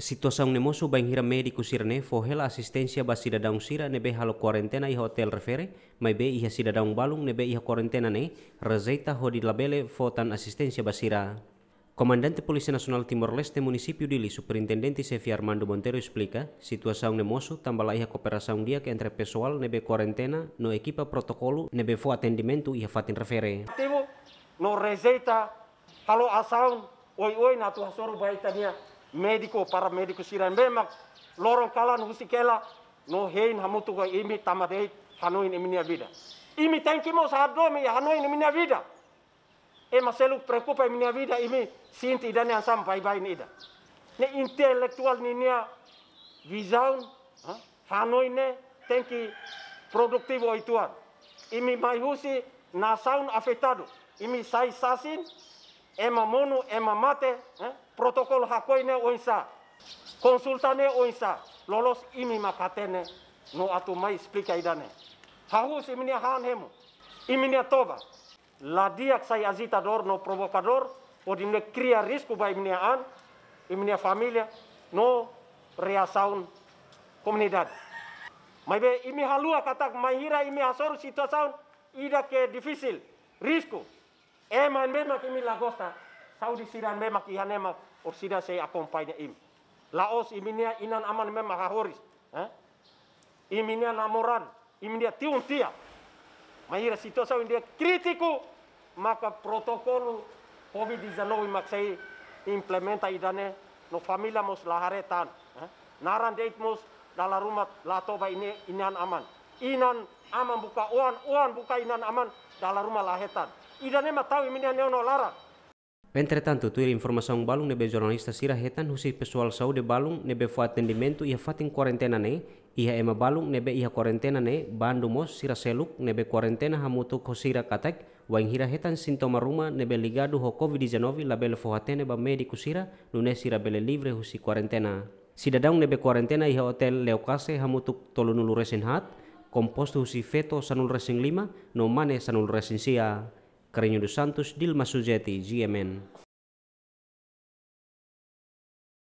Situação nemoso banhira mediku sirne fohel asistensia ba cidadão sira nebe halo quarentena iha hotel refere, mai be iha daung balung nebe iha quarentena ne, ho di labele fotan asistensia ba sira. Komandante Polisi Nasional Timor-Leste Munisipio Dili Ili, Superintendente Sefi Armando Montero explica, situação tambah tambala iha cooperação dia ke entre pessoal nebe quarentena no ekipa protokolu, nebe fo atendimento iha fatin refere. Timo, no rezeta, halo asaun, oi oi natu asoru hasoro baitania. Medico para medico siran memang lorong kalan kela no hein hamutu ga imi tamadei hanoin iminia vida imi tenkimo sahadome hanoin iminia vida e maselu preocupa iminia vida imi sinti yang sam bye bye nida ne intelektual ninia visaun hanoin ne tenki produktivo ituan imi mai husi nasaun afetado imi sai sasin ema monu ema mate eh? protokol hakoine oinsa konsultane oinsa lolos imi makatene no atu mai splika idane hahus imini han hemu imini toba la diak sai azitador no provocador o kria risku risco ba imini an imini familia no reasaun komunidad. mai be imi halua katak mai hira imi hasor situasaun ida ke difícil risco e man be maki mi lagosta saudi siran be maki hanema or sida se accompagne im laos iminia inan aman me horis eh? iminia namoran iminia tiun tia mahira sitosa india kritiku maka protokol covid 19 maksai implementa idane no familia mos laharetan eh? naran deit mos dalam rumah latoba ini inan aman inan aman buka uan uan buka inan aman dala rumah lahetan. Idan ema tahu ini yang neono lara. Entretanto, informasi informação balung nebe jurnalista sira hetan husi pessoal Saudi balung nebe fo atendimento ia fatin kuarentena ne, ia ema balung nebe ia kuarentena ne, bandu mos sira seluk nebe kuarentena hamutu Sira katek, wain hira hetan sintoma ruma nebe ligadu ho COVID-19 labele fu hatene ba mediku sira, nune sira bele livre husi kuarentena. Sidadang nebe kuarentena ia hotel Leokase hamutu tolonulu resin hat, composto si feto sanul resing lima no sanul resing sia. Karenyo Santos, Dilma Sujati, GMN.